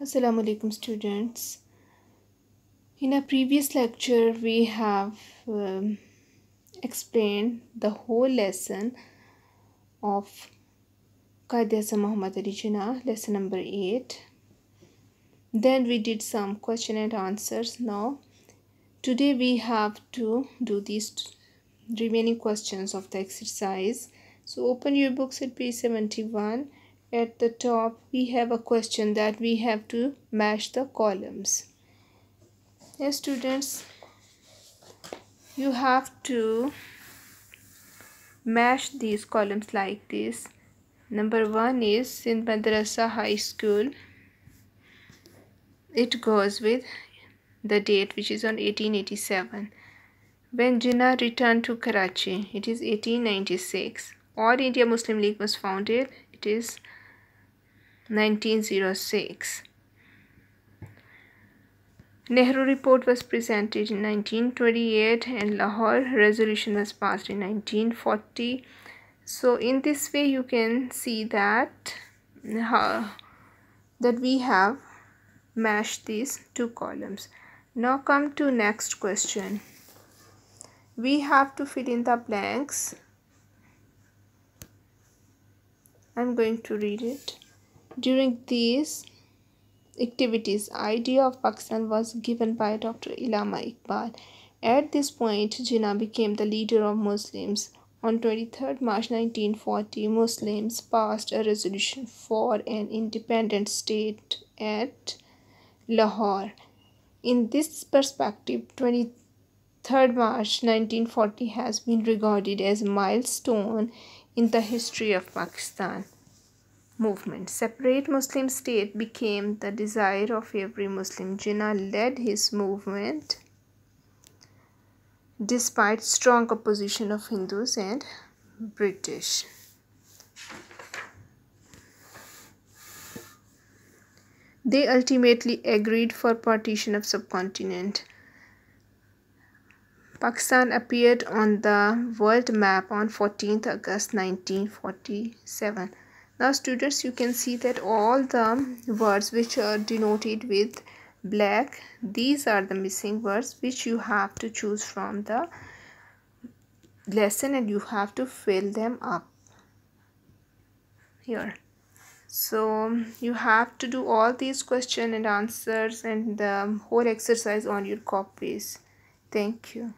Assalamu alaikum students. In a previous lecture we have um, explained the whole lesson of Qadiyasa Muhammad Ali Jinnah, lesson number 8. Then we did some question and answers. Now today we have to do these remaining questions of the exercise. So open your books at page 71 at the top we have a question that we have to match the columns yes students you have to match these columns like this number one is in madrasa high school it goes with the date which is on 1887 when jinnah returned to karachi it is 1896 or india muslim league was founded it is 1906. Nehru report was presented in 1928 and Lahore resolution was passed in 1940. So in this way you can see that that we have mashed these two columns. Now come to next question. We have to fill in the blanks. I'm going to read it. During these activities, idea of Pakistan was given by Dr. Ilama Iqbal. At this point, Jinnah became the leader of Muslims. On 23 March 1940, Muslims passed a resolution for an independent state at Lahore. In this perspective, 23 March 1940 has been regarded as a milestone in the history of Pakistan movement. Separate Muslim state became the desire of every Muslim. Jinnah led his movement despite strong opposition of Hindus and British. They ultimately agreed for partition of subcontinent. Pakistan appeared on the world map on 14th August 1947 now students you can see that all the words which are denoted with black these are the missing words which you have to choose from the lesson and you have to fill them up here so you have to do all these question and answers and the whole exercise on your copies thank you